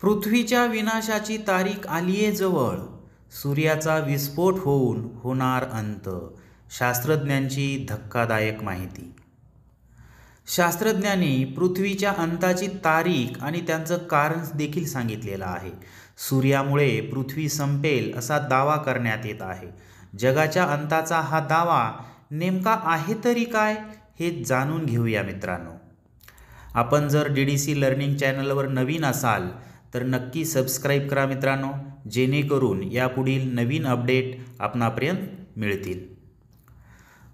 पृथ्वीच्या विनाशाची तारीख आलीये जवळ सूर्याचा विस्फोट होऊन होणार अंत शास्त्रज्ञांची धक्कादायक माहिती शास्त्रज्ञांनी पृथ्वीच्या अंताची तारीख आणि त्यांचं कारण देखील सांगितलेलं आहे सूर्यामुळे पृथ्वी संपेल असा दावा करण्यात येत आहे जगाच्या अंताचा हा दावा नेमका आहे तरी काय हे जाणून घेऊया मित्रांनो आपण जर डी डी सी लर्निंग चॅनलवर नवीन असाल तर नक्की सबस्क्राईब करा मित्रांनो जेणेकरून यापुढील नवीन अपडेट आपणापर्यंत मिळतील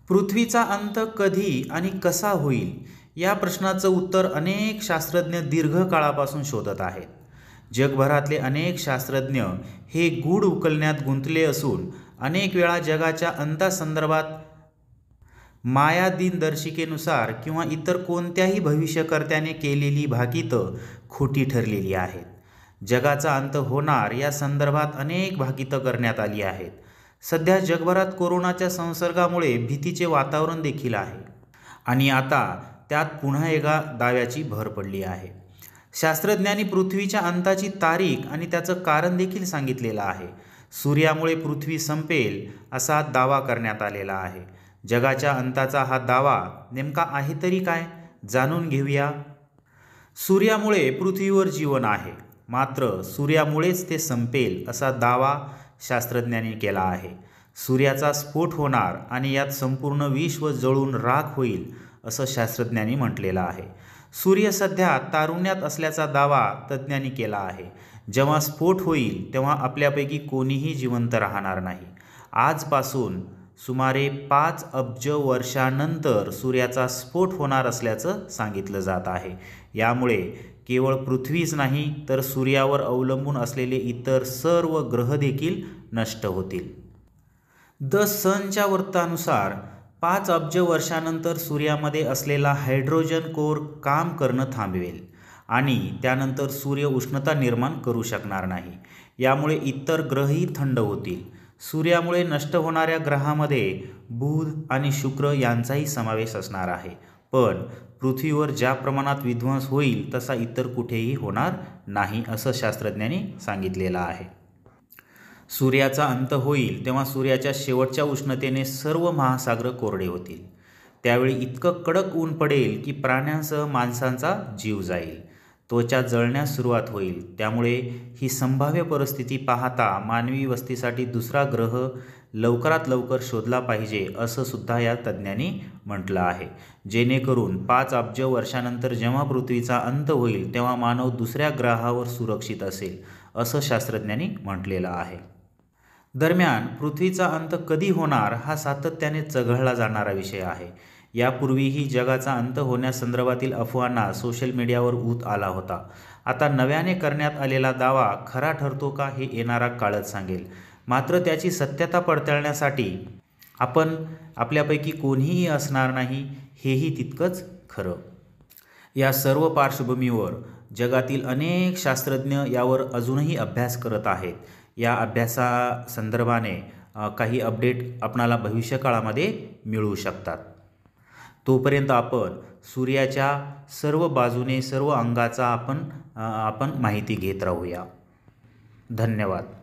पृथ्वीचा अंत कधी आणि कसा होईल या प्रश्नाचं उत्तर अनेक शास्त्रज्ञ दीर्घकाळापासून शोधत आहेत जगभरातले अनेक शास्त्रज्ञ हे गूढ उकलण्यात गुंतले असून अनेक वेळा जगाच्या अंतासंदर्भात माया दिनदर्शिकेनुसार किंवा इतर कोणत्याही भविष्यकर्त्याने केलेली भाकितं खोटी ठरलेली आहेत जगाचा अंत होणार या संदर्भात अनेक भाकितं करण्यात आली आहेत सध्या जगभरात कोरोनाच्या संसर्गामुळे भीतीचे वातावरण देखील आहे आणि आता त्यात पुन्हा एका दाव्याची भर पडली आहे शास्त्रज्ञांनी पृथ्वीच्या अंताची तारीख आणि त्याचं कारण देखील सांगितलेलं आहे सूर्यामुळे पृथ्वी संपेल असा दावा करण्यात आलेला आहे जगाच्या अंताचा हा दावा नेमका आहे तरी काय जाणून घेऊया सूर्यामुळे पृथ्वीवर जीवन आहे मात्र सूर्यामुळेच ते संपेल असा दावा शास्त्रज्ञांनी केला आहे सूर्याचा स्फोट होणार आणि यात संपूर्ण विश्व जळून राख होईल असं शास्त्रज्ञांनी म्हटलेलं आहे सूर्य सध्या तारुण्यात असल्याचा दावा तज्ज्ञांनी केला आहे जेव्हा स्फोट होईल तेव्हा आपल्यापैकी कोणीही जिवंत राहणार नाही आजपासून सुमारे पाच अब्ज वर्षानंतर सूर्याचा स्फोट होणार असल्याचं सांगितलं जात आहे यामुळे केवळ पृथ्वीच नाही तर सूर्यावर अवलंबून असलेले इतर सर्व ग्रह देखील नष्ट होतील द सनच्या वृत्तानुसार पाच अब्ज वर्षानंतर सूर्यामध्ये असलेला हायड्रोजन कोर काम करणं थांबवेल आणि त्यानंतर सूर्य उष्णता निर्माण करू शकणार नाही यामुळे इतर ग्रहही थंड होतील सूर्यामुळे नष्ट होणाऱ्या ग्रहामध्ये बुध आणि शुक्र यांचाही समावेश असणार आहे पण पृथ्वीवर ज्या प्रमाणात विध्वंस होईल तसा इतर कुठेही होणार नाही असं शास्त्रज्ञांनी सांगितलेलं आहे सूर्याचा अंत होईल तेव्हा सूर्याच्या शेवटच्या उष्णतेने सर्व महासागर कोरडे होतील त्यावेळी इतकं कडक ऊन पडेल की प्राण्यांसह माणसांचा जीव जाईल त्वचा जळण्यास सुरुवात होईल त्यामुळे ही संभाव्य परिस्थिती पाहता मानवी वस्तीसाठी दुसरा ग्रह लवकरात लवकर शोधला पाहिजे असं सुद्धा या तज्ज्ञांनी म्हटलं आहे जेणेकरून पाच अब्ज वर्षानंतर जेव्हा पृथ्वीचा अंत होईल तेव्हा मानव दुसऱ्या ग्रहावर सुरक्षित असेल असं शास्त्रज्ञांनी म्हटलेलं आहे दरम्यान पृथ्वीचा अंत कधी होणार हा सातत्याने चघळला जाणारा विषय आहे यापूर्वीही जगाचा अंत होण्यासंदर्भातील अफवांना सोशल मीडियावर ऊत आला होता आता नव्याने करण्यात आलेला दावा खरा ठरतो का हे येणारा काळच सांगेल मात्र त्याची सत्यता पडताळण्यासाठी आपण आपल्यापैकी कोणीही असणार नाही हेही तितकंच खरं या सर्व पार्श्वभूमीवर जगातील अनेक शास्त्रज्ञ यावर अजूनही अभ्यास करत आहेत या अभ्यासासंदर्भाने काही अपडेट आपणाला भविष्यकाळामध्ये मिळू शकतात तोपर्यंत आपण सूर्याच्या सर्व बाजूने सर्व अंगाचा आपण आपण माहिती घेत राहूया धन्यवाद